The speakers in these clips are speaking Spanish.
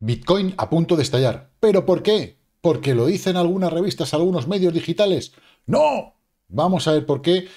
Bitcoin a punto de estallar. ¿Pero por qué? ¿Porque lo dicen algunas revistas, algunos medios digitales? ¡No! Vamos a ver por qué.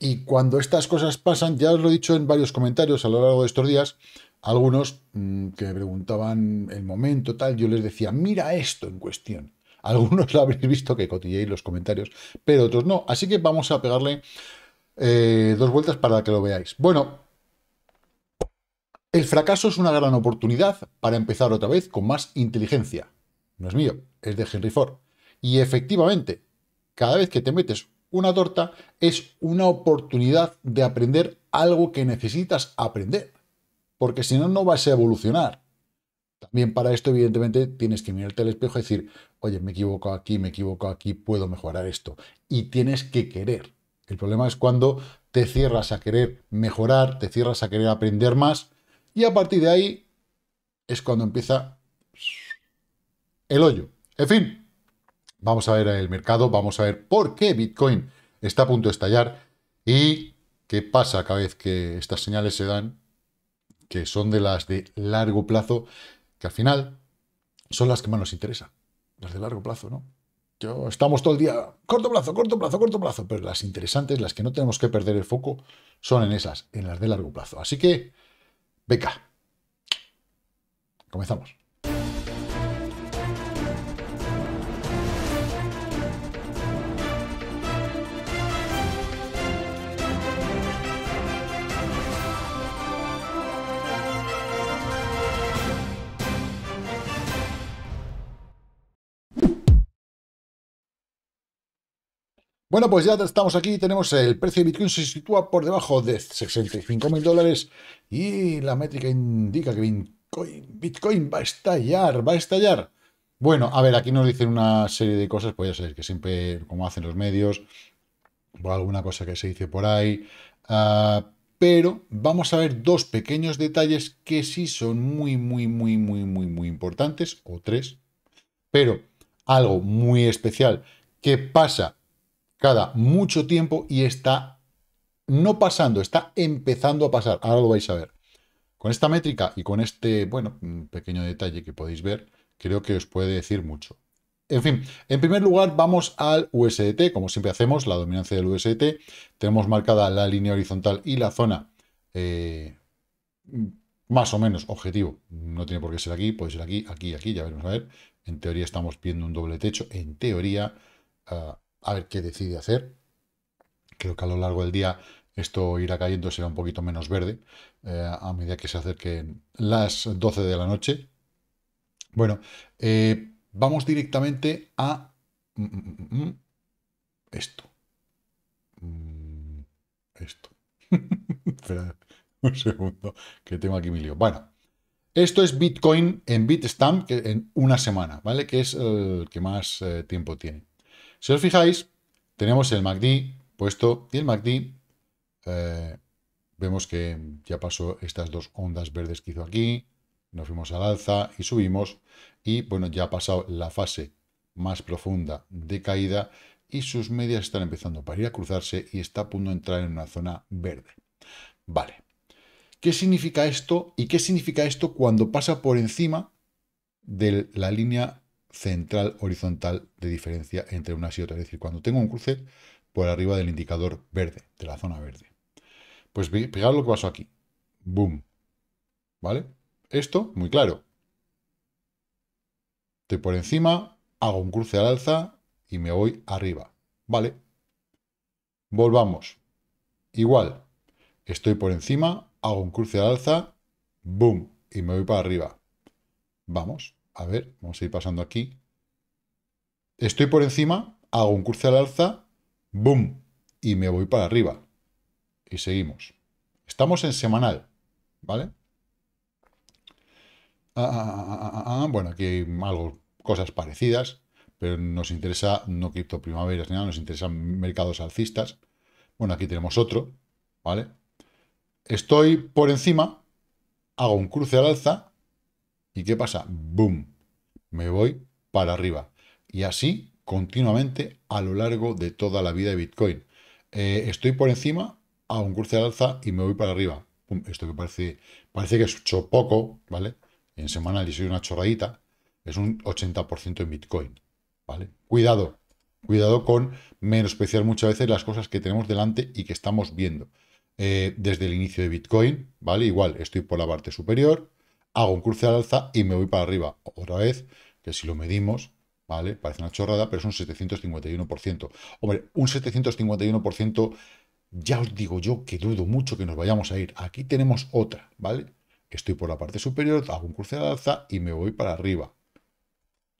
Y cuando estas cosas pasan, ya os lo he dicho en varios comentarios a lo largo de estos días, algunos mm, que preguntaban el momento, tal, yo les decía, mira esto en cuestión. Algunos lo habréis visto que cotilleéis los comentarios, pero otros no. Así que vamos a pegarle eh, dos vueltas para que lo veáis. Bueno, el fracaso es una gran oportunidad para empezar otra vez con más inteligencia. No es mío, es de Henry Ford. Y efectivamente, cada vez que te metes una torta es una oportunidad de aprender algo que necesitas aprender. Porque si no, no vas a evolucionar. También para esto, evidentemente, tienes que mirarte al espejo y decir, oye, me equivoco aquí, me equivoco aquí, puedo mejorar esto. Y tienes que querer. El problema es cuando te cierras a querer mejorar, te cierras a querer aprender más y a partir de ahí es cuando empieza el hoyo. En fin, vamos a ver el mercado, vamos a ver por qué Bitcoin está a punto de estallar y qué pasa cada vez que estas señales se dan, que son de las de largo plazo, que al final son las que más nos interesan, las de largo plazo, ¿no? Yo, estamos todo el día, corto plazo, corto plazo, corto plazo, pero las interesantes, las que no tenemos que perder el foco, son en esas, en las de largo plazo. Así que... Venga, comenzamos. Bueno, pues ya estamos aquí, tenemos el precio de Bitcoin se sitúa por debajo de 65 mil dólares y la métrica indica que Bitcoin, va a estallar, va a estallar. Bueno, a ver, aquí nos dicen una serie de cosas, pues ya sabéis que siempre, como hacen los medios, o alguna cosa que se dice por ahí, ah, pero vamos a ver dos pequeños detalles que sí son muy, muy, muy, muy, muy, muy importantes, o tres, pero algo muy especial que pasa cada mucho tiempo y está no pasando, está empezando a pasar. Ahora lo vais a ver. Con esta métrica y con este, bueno, pequeño detalle que podéis ver, creo que os puede decir mucho. En fin, en primer lugar vamos al USDT, como siempre hacemos, la dominancia del USDT. Tenemos marcada la línea horizontal y la zona eh, más o menos objetivo. No tiene por qué ser aquí, puede ser aquí, aquí, aquí, ya veremos a ver. En teoría estamos viendo un doble techo, en teoría. Ah, a ver qué decide hacer. Creo que a lo largo del día esto irá cayendo, será un poquito menos verde eh, a medida que se acerquen las 12 de la noche. Bueno, eh, vamos directamente a mm, mm, mm, esto. Esto. Espera un segundo, que tengo aquí mi lío. Bueno, esto es Bitcoin en Bitstamp en una semana, ¿vale? Que es el que más eh, tiempo tiene. Si os fijáis, tenemos el MACD puesto y el MACD eh, vemos que ya pasó estas dos ondas verdes que hizo aquí, nos fuimos al alza y subimos y bueno, ya ha pasado la fase más profunda de caída y sus medias están empezando para ir a cruzarse y está a punto de entrar en una zona verde. Vale. ¿Qué significa esto? ¿Y qué significa esto cuando pasa por encima de la línea central horizontal de diferencia entre unas y otras. Es decir, cuando tengo un cruce por arriba del indicador verde, de la zona verde. Pues fijaros lo que pasó aquí. Boom. ¿Vale? Esto, muy claro. Estoy por encima, hago un cruce al alza y me voy arriba. ¿Vale? Volvamos. Igual. Estoy por encima, hago un cruce al alza, boom, y me voy para arriba. Vamos. A ver, vamos a ir pasando aquí. Estoy por encima, hago un cruce al alza, boom, y me voy para arriba. Y seguimos. Estamos en semanal, ¿vale? Ah, ah, ah, ah bueno, aquí hay cosas parecidas, pero nos interesa no cripto primavera ni nada, nos interesan mercados alcistas. Bueno, aquí tenemos otro, ¿vale? Estoy por encima, hago un cruce al alza, ¿y qué pasa? ¡Boom! me voy para arriba. Y así continuamente a lo largo de toda la vida de Bitcoin. Eh, estoy por encima a un curso de alza y me voy para arriba. esto que parece, parece que es mucho poco, ¿vale? En semana le soy una chorradita, es un 80% en Bitcoin, ¿vale? Cuidado, cuidado con menospreciar muchas veces las cosas que tenemos delante y que estamos viendo. Eh, desde el inicio de Bitcoin, ¿vale? Igual, estoy por la parte superior, hago un cruce al alza y me voy para arriba. Otra vez, que si lo medimos, ¿vale? Parece una chorrada, pero es un 751%. Hombre, un 751%, ya os digo yo que dudo mucho que nos vayamos a ir. Aquí tenemos otra, ¿vale? Estoy por la parte superior, hago un cruce al alza y me voy para arriba.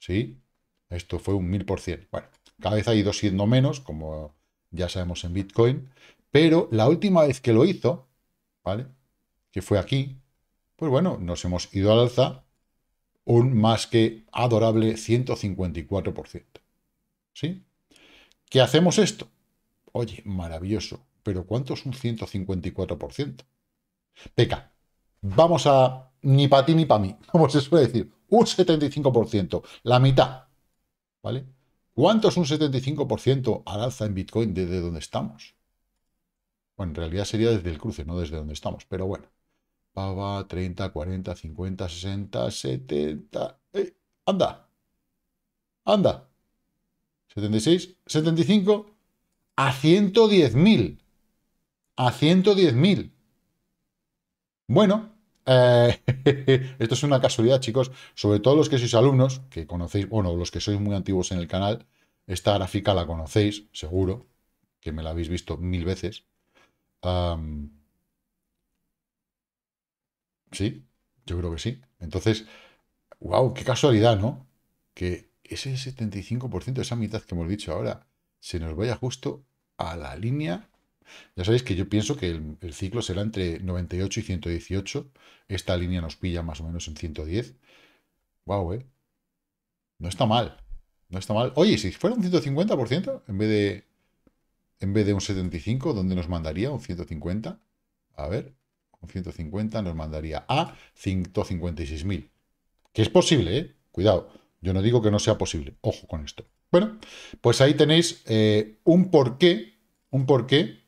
¿Sí? Esto fue un 1000%. Bueno, cada vez ha ido siendo menos, como ya sabemos en Bitcoin, pero la última vez que lo hizo, ¿vale? Que fue aquí, pues bueno, nos hemos ido al alza un más que adorable 154%. ¿Sí? ¿Qué hacemos esto? Oye, maravilloso, pero ¿cuánto es un 154%? Peca, vamos a ni para ti ni para mí, Vamos se decir, un 75%, la mitad. ¿Vale? ¿Cuánto es un 75% al alza en Bitcoin desde donde estamos? Bueno, en realidad sería desde el cruce, no desde donde estamos, pero bueno. 30, 40, 50, 60, 70... ¡Anda! ¡Anda! 76, 75, a 110.000. A 110.000. Bueno, eh, esto es una casualidad, chicos. Sobre todo los que sois alumnos, que conocéis, bueno, los que sois muy antiguos en el canal, esta gráfica la conocéis, seguro, que me la habéis visto mil veces. Sí, yo creo que sí. Entonces, wow, qué casualidad, ¿no? Que ese 75%, esa mitad que hemos dicho ahora, se nos vaya justo a la línea. Ya sabéis que yo pienso que el, ciclo será entre 98 y 118. Esta línea nos pilla más o menos en 110. Wow, ¿eh? No está mal. No está mal. Oye, si fuera un 150% en vez de en vez de un 75, ¿dónde nos mandaría un 150? A ver, 150 nos mandaría a 156.000. Que es posible, ¿eh? Cuidado, yo no digo que no sea posible. Ojo con esto. Bueno, pues ahí tenéis eh, un porqué, un porqué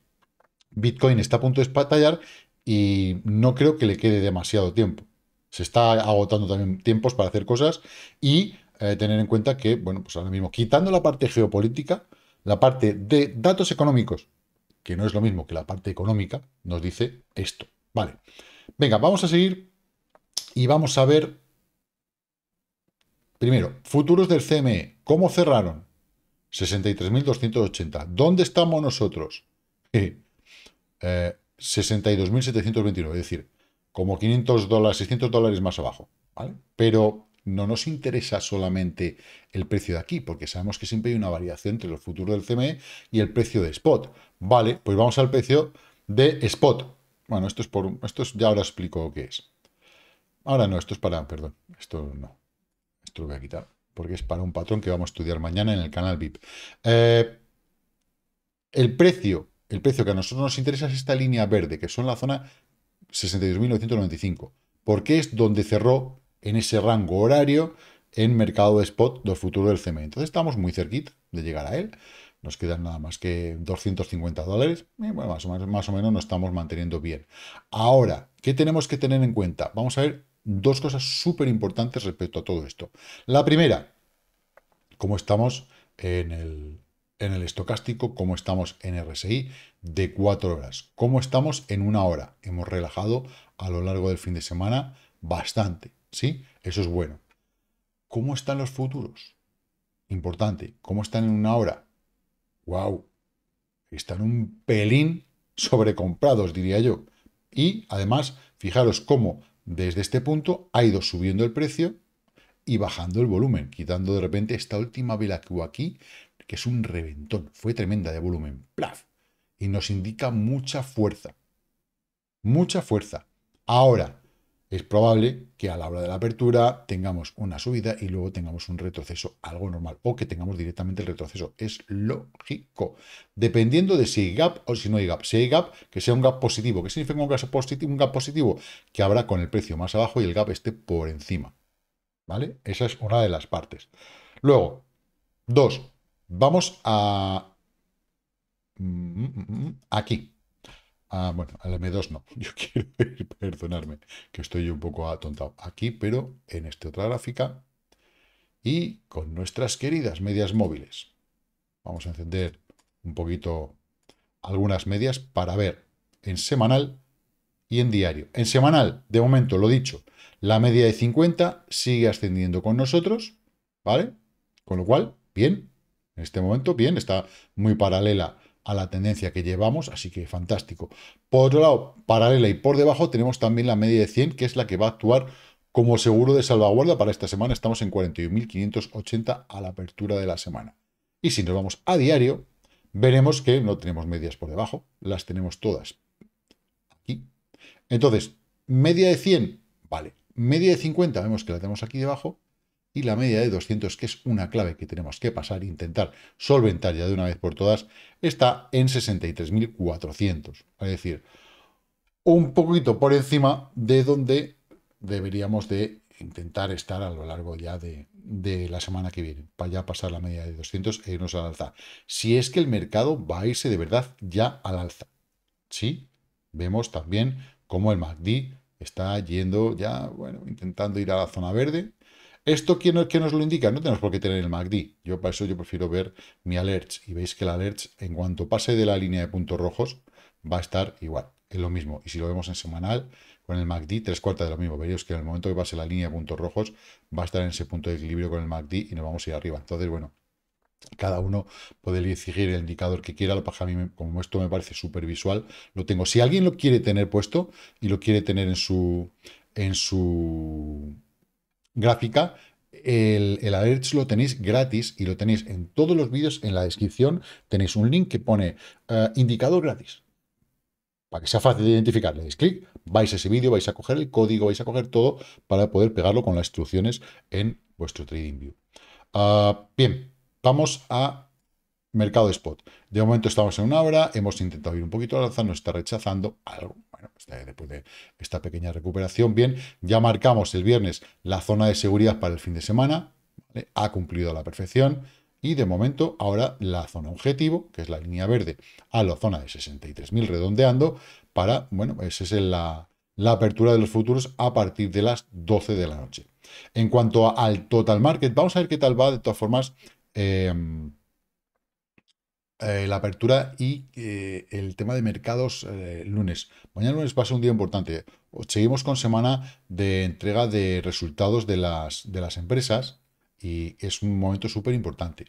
Bitcoin está a punto de espatallar y no creo que le quede demasiado tiempo. Se está agotando también tiempos para hacer cosas y eh, tener en cuenta que, bueno, pues ahora mismo, quitando la parte geopolítica, la parte de datos económicos, que no es lo mismo que la parte económica, nos dice esto. Vale. Venga, vamos a seguir y vamos a ver primero, futuros del CME. ¿Cómo cerraron? 63.280. ¿Dónde estamos nosotros? Eh, 62.729, es decir, como 500 dólares, 600 dólares más abajo. ¿vale? Pero no nos interesa solamente el precio de aquí, porque sabemos que siempre hay una variación entre los futuros del CME y el precio de spot. Vale, pues vamos al precio de spot. Bueno, esto es por... Esto es, ya ahora explico qué es. Ahora no, esto es para... Perdón, esto no. Esto lo voy a quitar, porque es para un patrón que vamos a estudiar mañana en el canal VIP. Eh, el precio, el precio que a nosotros nos interesa es esta línea verde, que son la zona 62.995, porque es donde cerró en ese rango horario en mercado de spot del futuro del CME. Entonces estamos muy cerquita de llegar a él. Nos quedan nada más que 250 dólares. Eh, bueno, más, o menos, nos estamos manteniendo bien. Ahora, ¿qué tenemos que tener en cuenta? Vamos a ver dos cosas súper importantes respecto a todo esto. La primera, cómo estamos en el, en el estocástico, cómo estamos en RSI de cuatro horas, cómo estamos en una hora. Hemos relajado a lo largo del fin de semana bastante, ¿sí? Eso es bueno. ¿Cómo están los futuros? Importante, ¿cómo están en una hora? wow, están un pelín sobrecomprados, diría yo. Y además, fijaros cómo desde este punto ha ido subiendo el precio y bajando el volumen, quitando de repente esta última vela que hubo aquí, que es un reventón, fue tremenda de volumen, plaf, y nos indica mucha fuerza, mucha fuerza. Ahora, es probable que a la hora de la apertura tengamos una subida y luego tengamos un retroceso, algo normal, o que tengamos directamente el retroceso. Es lógico, dependiendo de si hay gap o si no hay gap. Si hay gap, que sea un gap positivo. ¿Qué significa un gap positivo? Un gap positivo que habrá con el precio más abajo y el gap esté por encima. ¿Vale? Esa es una de las partes. Luego, dos, vamos a... Mm, mm, mm, aquí. Ah, bueno, al M2 no. Yo quiero ir, perdonarme, que estoy un poco atontado aquí, pero en esta otra gráfica y con nuestras queridas medias móviles. Vamos a encender un poquito algunas medias para ver en semanal y en diario. En semanal, de momento, lo dicho, la media de 50 sigue ascendiendo con nosotros, ¿vale? Con lo cual, bien, en este momento, bien, está muy paralela a la tendencia que llevamos, así que fantástico. Por otro lado, paralela y por debajo tenemos también la media de 100, que es la que va a actuar como seguro de salvaguarda para esta semana. Estamos en 41.580 a la apertura de la semana. Y si nos vamos a diario, veremos que no tenemos medias por debajo, las tenemos todas aquí. Entonces, media de 100, vale. Media de 50, vemos que la tenemos aquí debajo y la media de 200, que es una clave que tenemos que pasar e intentar solventar ya de una vez por todas, está en 63.400. Es decir, un poquito por encima de donde deberíamos de intentar estar a lo largo ya de, la semana que viene, para ya pasar la media de 200 e irnos al alza. Si es que el mercado va a irse de verdad ya al alza. ¿Sí? Vemos también cómo el MACD está yendo ya, bueno, intentando ir a la zona verde, ¿Esto quién, nos lo indica? No tenemos por qué tener el MACD. Yo para eso yo prefiero ver mi alert. Y veis que el alert, en cuanto pase de la línea de puntos rojos, va a estar igual. Es lo mismo. Y si lo vemos en semanal, con el MACD, tres cuartas de lo mismo. Veréis que en el momento que pase la línea de puntos rojos, va a estar en ese punto de equilibrio con el MACD y nos vamos a ir arriba. Entonces, bueno, cada uno puede exigir el indicador que quiera, a mí, como esto me parece súper visual, lo tengo. Si alguien lo quiere tener puesto y lo quiere tener en su, en su gráfica, el, el lo tenéis gratis y lo tenéis en todos los vídeos, en la descripción tenéis un link que pone eh, indicador gratis. Para que sea fácil de identificar, le dais clic, vais a ese vídeo, vais a coger el código, vais a coger todo para poder pegarlo con las instrucciones en vuestro trading view ah, bien, vamos a mercado spot. De momento estamos en una hora, hemos intentado ir un poquito al alza, nos está rechazando algo. Bueno, después de esta pequeña recuperación, bien, ya marcamos el viernes la zona de seguridad para el fin de semana, ha cumplido a la perfección. Y de momento, ahora la zona objetivo, que es la línea verde, a la zona de 63.000 redondeando, para, bueno, esa es la, apertura de los futuros a partir de las 12 de la noche. En cuanto al total market, vamos a ver qué tal va, de todas formas, eh, eh, la apertura y eh, el tema de mercados eh, lunes. Mañana lunes pasa un día importante. Seguimos con semana de entrega de resultados de las, de las empresas y es un momento súper importante.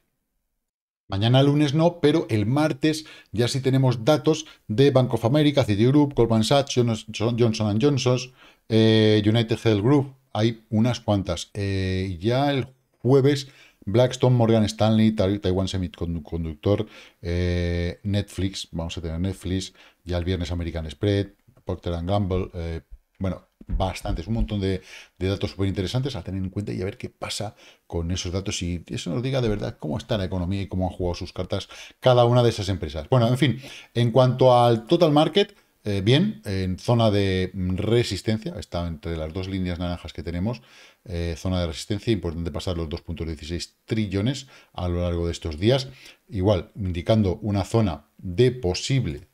Mañana lunes no, pero el martes ya sí tenemos datos de Bank of America, Citigroup, Goldman Sachs, Johnson Johnson, United Health Group. Hay unas cuantas. ya el jueves Blackstone, Morgan Stanley, Taiwan Semiconductor, eh, Netflix, vamos a tener Netflix, ya el viernes American Spread, Procter Gamble, eh, bueno, bastantes, un montón de, de datos súper interesantes a tener en cuenta y a ver qué pasa con esos datos y eso nos diga de verdad cómo está la economía y cómo han jugado sus cartas cada una de esas empresas. Bueno, en fin, en cuanto al total market, eh, bien, en zona de resistencia, está entre las dos líneas naranjas que tenemos, eh, zona de resistencia, importante pasar los 2.16 trillones a lo largo de estos días, igual indicando una zona de posible,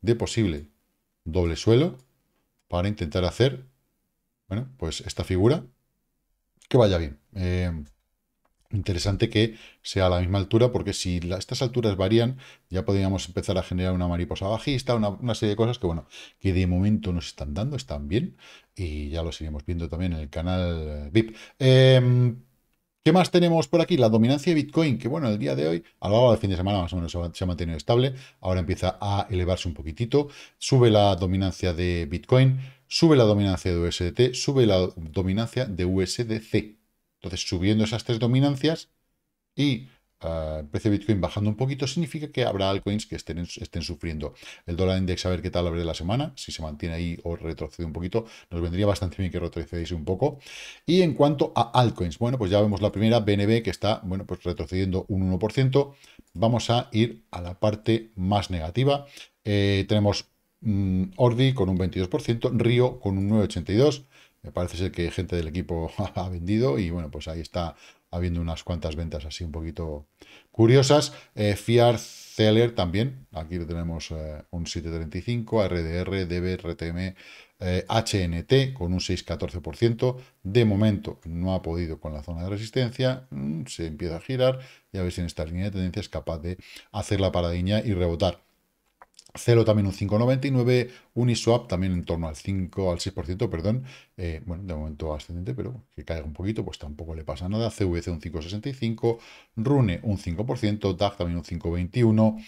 de posible doble suelo para intentar hacer, bueno, pues esta figura que vaya bien. Eh, Interesante que sea a la misma altura, porque si estas alturas varían, ya podríamos empezar a generar una mariposa bajista, una, serie de cosas que, bueno, que de momento nos están dando, están bien, y ya lo seguiremos viendo también en el canal eh, VIP. Em, ¿Qué más tenemos por aquí? La dominancia de Bitcoin, que bueno, el día de hoy, a lo largo del fin de semana más o menos se ha mantenido estable, ahora empieza a elevarse un poquitito, sube la dominancia de Bitcoin, sube la dominancia de USDT, sube la dominancia de USDC entonces, subiendo esas tres dominancias y eh, el precio de Bitcoin bajando un poquito, significa que habrá altcoins que estén, estén sufriendo. El dólar index, a ver qué tal abre la semana, si se mantiene ahí o retrocede un poquito, nos vendría bastante bien que retrocediese un poco. Y en cuanto a altcoins, bueno, pues ya vemos la primera, BNB, que está, bueno, pues retrocediendo un 1%. Vamos a ir a la parte más negativa. Eh, tenemos mm, Ordi con un 22%, Río con un 9,82%, me parece ser que gente del equipo ha vendido y bueno, pues ahí está habiendo unas cuantas ventas así un poquito curiosas. Eh, Fiar también, aquí lo tenemos eh, un 7.35, RDR, DB, HNT con un 6.14%. De momento no ha podido con la zona de resistencia, mm, se empieza a girar ya a en esta línea de tendencia es capaz de hacer la paradiña y rebotar. Celo también un 5,99, Uniswap también en torno al 5, al 6%, perdón, eh, bueno, de momento ascendente, pero que caiga un poquito, pues tampoco le pasa nada, CVC un 5,65, Rune un 5%, DAG también un 5,21,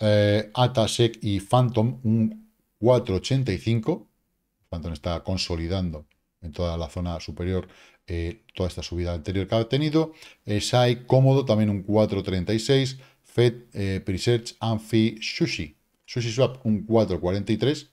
eh, Atasec y Phantom un 4,85, Phantom está consolidando en toda la zona superior eh, toda esta subida anterior que ha tenido, eh, SAI cómodo también un 4,36, Fed, Presearch, Amphi, Sushi SushiSwap un 4.43.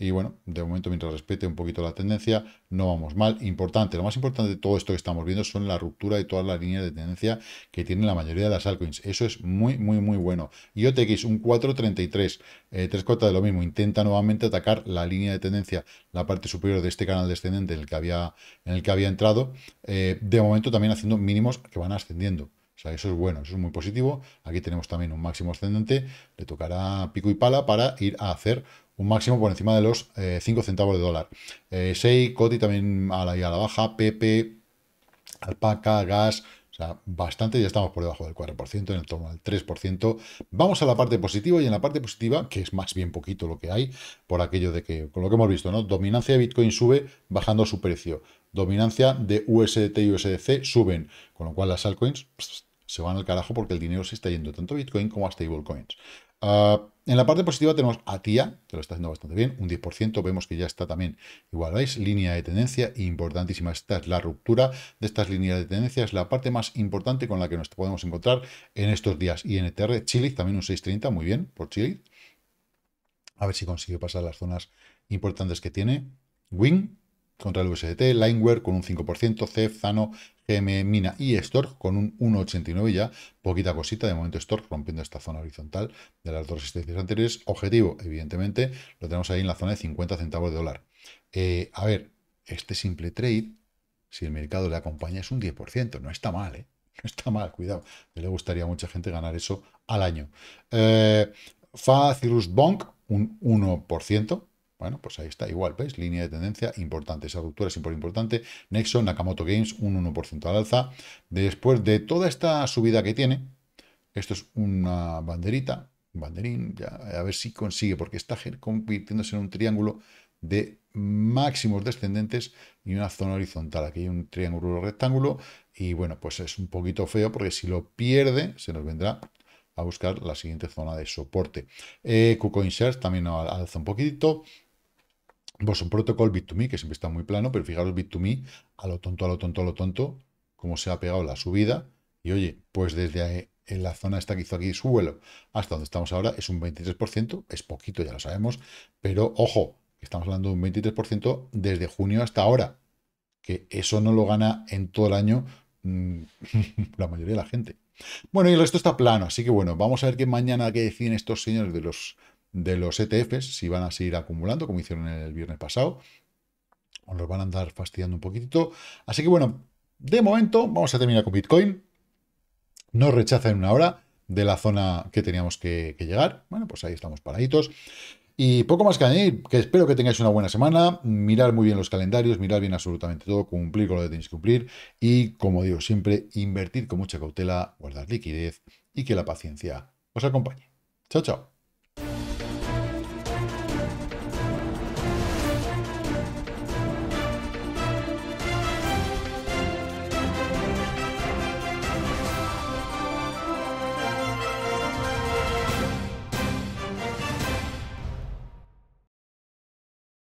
Y bueno, de momento, mientras respete un poquito la tendencia, no vamos mal. Importante, lo más importante de todo esto que estamos viendo son la ruptura de todas las líneas de tendencia que tienen la mayoría de las altcoins. Eso es muy, muy, muy bueno. IOTX, un 4.33, tres eh, tres cuartas de lo mismo. Intenta nuevamente atacar la línea de tendencia, la parte superior de este canal descendente en el que había, en el que había entrado. Eh, de momento también haciendo mínimos que van ascendiendo. O sea, eso es bueno, eso es muy positivo. Aquí tenemos también un máximo ascendente. Le tocará pico y pala para ir a hacer un máximo por encima de los 5 eh, centavos de dólar. Eh, Sei, Coti también a la, baja, Pepe, Alpaca, Gas, o sea, bastante, ya estamos por debajo del 4%, en el torno al 3%. Vamos a la parte positiva y en la parte positiva, que es más bien poquito lo que hay, por aquello de que, con lo que hemos visto, ¿no? Dominancia de Bitcoin sube bajando su precio. Dominancia de USDT y USDC suben, con lo cual las altcoins se van al carajo porque el dinero se está yendo tanto a Bitcoin como a stablecoins. Ah, en la parte positiva tenemos a TIA, que lo está haciendo bastante bien, un 10%, vemos que ya está también, igual veis, línea de tendencia, importantísima, esta es la ruptura de estas líneas de tendencia, es la parte más importante con la que nos podemos encontrar en estos días. INTR, Chile, también un 6.30, muy bien, por Chile. A ver si consigue pasar las zonas importantes que tiene. Wing, contra el USDT, Lineware con un 5%, CEF, Zano, GM, Mina y Stork con un 1,89 ya, poquita cosita, de momento Stork rompiendo esta zona horizontal de las dos resistencias anteriores, objetivo evidentemente lo tenemos ahí en la zona de 50 centavos de dólar. Eh, a ver, este simple trade, si el mercado le acompaña es un 10%, no está mal, ¿eh? No está mal, cuidado. le gustaría a mucha gente ganar eso al año. Eh, Fa Cirrus Bonk, un 1%. Bueno, pues ahí está, igual, ¿veis? Línea de tendencia importante, esa ruptura es importante. Nexo Nakamoto Games, un 1% al alza. Después de toda esta subida que tiene, esto es una banderita, banderín, a ver si consigue, porque está convirtiéndose en un triángulo de máximos descendentes y una zona horizontal. Aquí hay un triángulo rectángulo y bueno, pues es un poquito feo porque si lo pierde se nos vendrá a buscar la siguiente zona de soporte. Eh, KuCoin Shares también alza un poquito. Pues un protocolo Bit2Me, que siempre está muy plano, pero fijaros Bit2Me, a lo tonto, a lo tonto, a lo tonto, cómo se ha pegado la subida. Y oye, pues desde en la zona esta que hizo aquí, su vuelo hasta donde estamos ahora, es un 23%, es poquito, ya lo sabemos, pero ojo, estamos hablando de un 23% desde junio hasta ahora, que eso no lo gana en todo el año mm, la mayoría de la gente. Bueno, y el resto está plano, así que bueno, vamos a ver qué mañana que deciden estos señores de los de los ETFs, si van a seguir acumulando, como hicieron el viernes pasado, o nos van a andar fastidiando un poquitito. Así que bueno, de momento vamos a terminar con Bitcoin. No rechaza en una hora de la zona que teníamos que, llegar. Bueno, pues ahí estamos paraditos. Y poco más que añadir, que espero que tengáis una buena semana, mirar muy bien los calendarios, mirar bien absolutamente todo, cumplir con lo que tenéis que cumplir y, como digo siempre, invertir con mucha cautela, guardar liquidez y que la paciencia os acompañe. Chao, chao.